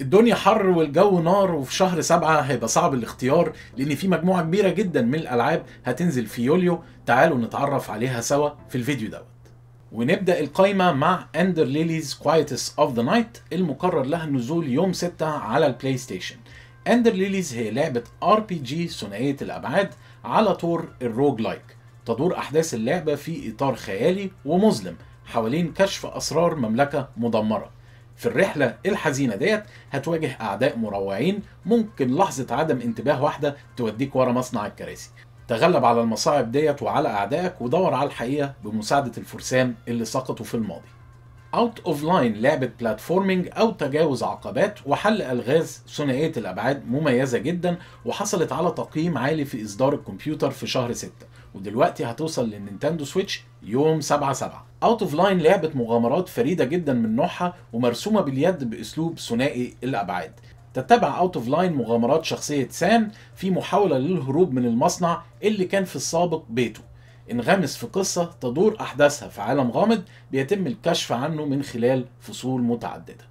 الدنيا حر والجو نار وفي شهر سبعة هيبقى صعب الاختيار لأن في مجموعة كبيرة جدا من الألعاب هتنزل في يوليو تعالوا نتعرف عليها سوا في الفيديو دوت ونبدأ القايمة مع أندر ليليز كوايتس أوف ذا نايت المقرر لها النزول يوم 6 على البلاي ستيشن أندر ليليز هي لعبة ار بي جي ثنائية الأبعاد على طور الروج لايك تدور أحداث اللعبة في إطار خيالي ومظلم حوالين كشف أسرار مملكة مدمرة في الرحلة الحزينة ديت هتواجه أعداء مروعين ممكن لحظة عدم انتباه واحدة توديك ورا مصنع الكراسي تغلب على المصاعب ديت وعلى أعدائك ودور على الحقيقة بمساعدة الفرسان اللي سقطوا في الماضي اوت اوف لاين لعبه بلاتفورمينج او تجاوز عقبات وحل الغاز ثنائيه الابعاد مميزه جدا وحصلت على تقييم عالي في اصدار الكمبيوتر في شهر 6 ودلوقتي هتوصل للنينتندو سويتش يوم 7 7 اوت اوف لاين لعبه مغامرات فريده جدا من نوعها ومرسومه باليد باسلوب ثنائي الابعاد تتبع اوت اوف لاين مغامرات شخصيه سام في محاوله للهروب من المصنع اللي كان في السابق بيته انغمس في قصة تدور أحداثها في عالم غامض بيتم الكشف عنه من خلال فصول متعددة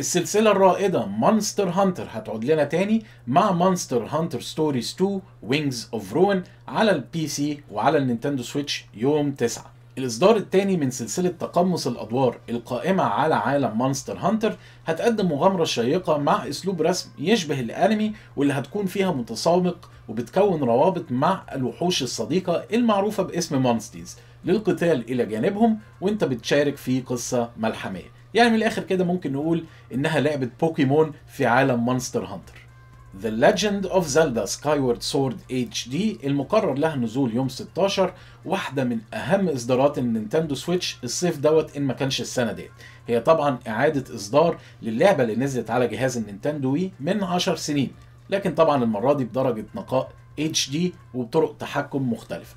السلسلة الرائدة مانستر هانتر هتعود لنا تاني مع مانستر هانتر ستوريز 2 وينجز اوف روين على البي سي وعلى النينتندو سويتش يوم 9 الإصدار الثاني من سلسلة تقمص الأدوار القائمة على عالم مانستر هانتر هتقدم مغامرة شيقة مع أسلوب رسم يشبه الأنمي واللي هتكون فيها متسابق وبتكون روابط مع الوحوش الصديقة المعروفة باسم مانستيز للقتال إلى جانبهم وأنت بتشارك في قصة ملحمية يعني من الآخر كده ممكن نقول إنها لعبة بوكيمون في عالم مانستر هانتر The Legend of Zelda Skyward Sword HD المقرر لها نزول يوم 16 واحدة من أهم إصدارات النينتندو سويتش الصيف دوت إن ما كانش السنة ديت هي طبعا إعادة إصدار للعبة اللي نزلت على جهاز النينتندو وي من 10 سنين لكن طبعا المرة دي بدرجة نقاء HD وبطرق تحكم مختلفة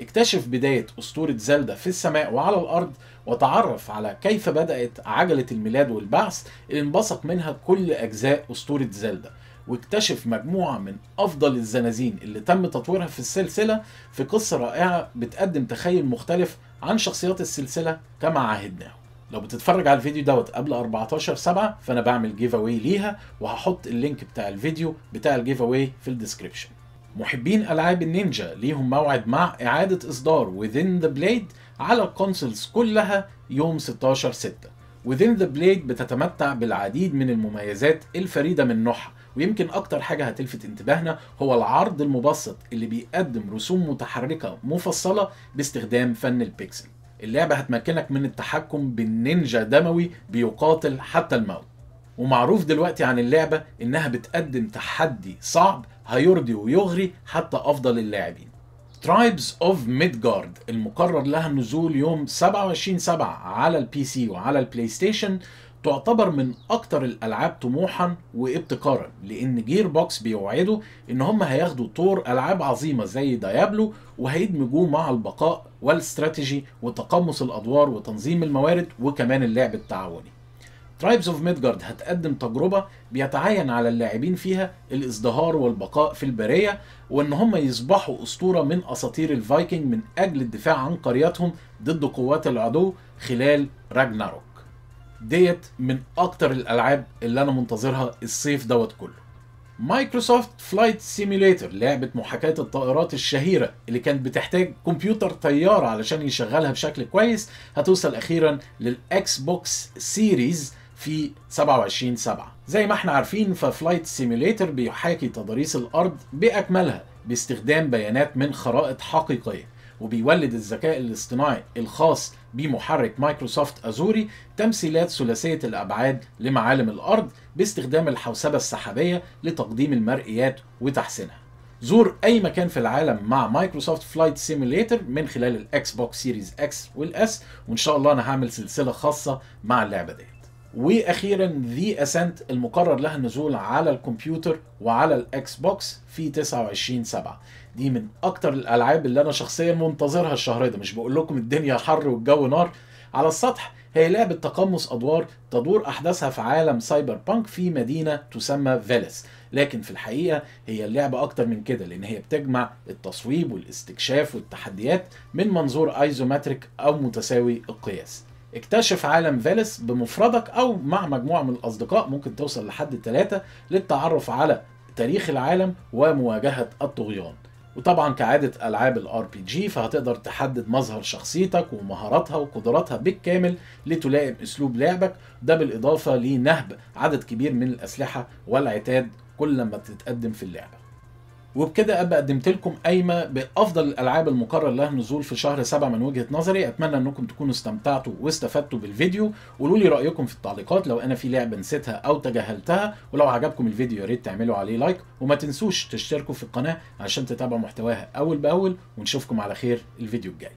اكتشف بداية أسطورة زلدا في السماء وعلى الأرض وتعرف على كيف بدأت عجلة الميلاد والبعث اللي انبثق منها كل أجزاء أسطورة زلدا واكتشف مجموعة من أفضل الزنازين اللي تم تطويرها في السلسلة في قصة رائعة بتقدم تخيل مختلف عن شخصيات السلسلة كما عهدناه لو بتتفرج على الفيديو دوت قبل 14 7 فانا بعمل جيف اواي ليها وهحط اللينك بتاع الفيديو بتاع الجيف اواي في الديسكربشن محبين العاب النينجا ليهم موعد مع اعاده اصدار Within the Blade على الكونسولز كلها يوم 16 6 Within the Blade بتتمتع بالعديد من المميزات الفريده من نوعها ويمكن أكتر حاجة هتلفت انتباهنا هو العرض المبسط اللي بيقدم رسوم متحركة مفصلة باستخدام فن البيكسل اللعبة هتمكنك من التحكم بالنينجا دموي بيقاتل حتى الموت ومعروف دلوقتي عن اللعبة إنها بتقدم تحدي صعب هيرضي ويغري حتى أفضل اللاعبين ترايبز اوف ميدجارد المقرر لها النزول يوم 27 7 على البي سي وعلى البلاي ستيشن تعتبر من اكتر الالعاب طموحا وابتكارا لان جير بوكس بيوعدوا ان هم هياخدوا طور العاب عظيمه زي ديابلو وهيدمجوه مع البقاء والاستراتيجي وتقمص الادوار وتنظيم الموارد وكمان اللعب التعاوني ترايبز اوف ميدجارد هتقدم تجربه بيتعين على اللاعبين فيها الازدهار والبقاء في البريه وان هم يصبحوا اسطوره من اساطير الفايكنج من اجل الدفاع عن قريتهم ضد قوات العدو خلال راجناروك ديت من اكتر الالعاب اللي انا منتظرها الصيف دوت كله مايكروسوفت فلايت سيميوليتر لعبة محاكاة الطائرات الشهيرة اللي كانت بتحتاج كمبيوتر طيارة علشان يشغلها بشكل كويس هتوصل أخيرا للإكس بوكس سيريز في 27 7 زي ما احنا عارفين ففلايت سيميوليتر بيحاكي تضاريس الأرض بأكملها باستخدام بيانات من خرائط حقيقية وبيولد الذكاء الاصطناعي الخاص بمحرك مايكروسوفت أزوري تمثيلات ثلاثية الأبعاد لمعالم الأرض باستخدام الحوسبة السحابية لتقديم المرئيات وتحسينها زور أي مكان في العالم مع مايكروسوفت فلايت سيميليتر من خلال الإكس بوكس سيريز إكس والإس وإن شاء الله أنا هعمل سلسلة خاصة مع اللعبة دي واخيرا ذي اسنت المقرر لها النزول على الكمبيوتر وعلى الاكس بوكس في 29 7 دي من اكتر الالعاب اللي انا شخصيا منتظرها الشهر ده مش بقول لكم الدنيا حر والجو نار على السطح هي لعبة تقمص أدوار تدور أحداثها في عالم سايبر بانك في مدينة تسمى فيلس لكن في الحقيقة هي اللعبة أكتر من كده لأن هي بتجمع التصويب والاستكشاف والتحديات من منظور ايزومتريك أو متساوي القياس اكتشف عالم فيلس بمفردك او مع مجموعه من الاصدقاء ممكن توصل لحد ثلاثه للتعرف على تاريخ العالم ومواجهه الطغيان وطبعا كعادة ألعاب الار بي جي فهتقدر تحدد مظهر شخصيتك ومهاراتها وقدراتها بالكامل لتلائم أسلوب لعبك ده بالإضافة لنهب عدد كبير من الأسلحة والعتاد كل لما تتقدم في اللعبة وبكده ابقى قدمت لكم قايمه بافضل الالعاب المقرر لها نزول في شهر سبعة من وجهه نظري اتمنى انكم تكونوا استمتعتوا واستفدتوا بالفيديو قولوا لي رايكم في التعليقات لو انا في لعبه نسيتها او تجاهلتها ولو عجبكم الفيديو يا ريت تعملوا عليه لايك وما تنسوش تشتركوا في القناه عشان تتابعوا محتواها اول باول ونشوفكم على خير الفيديو الجاي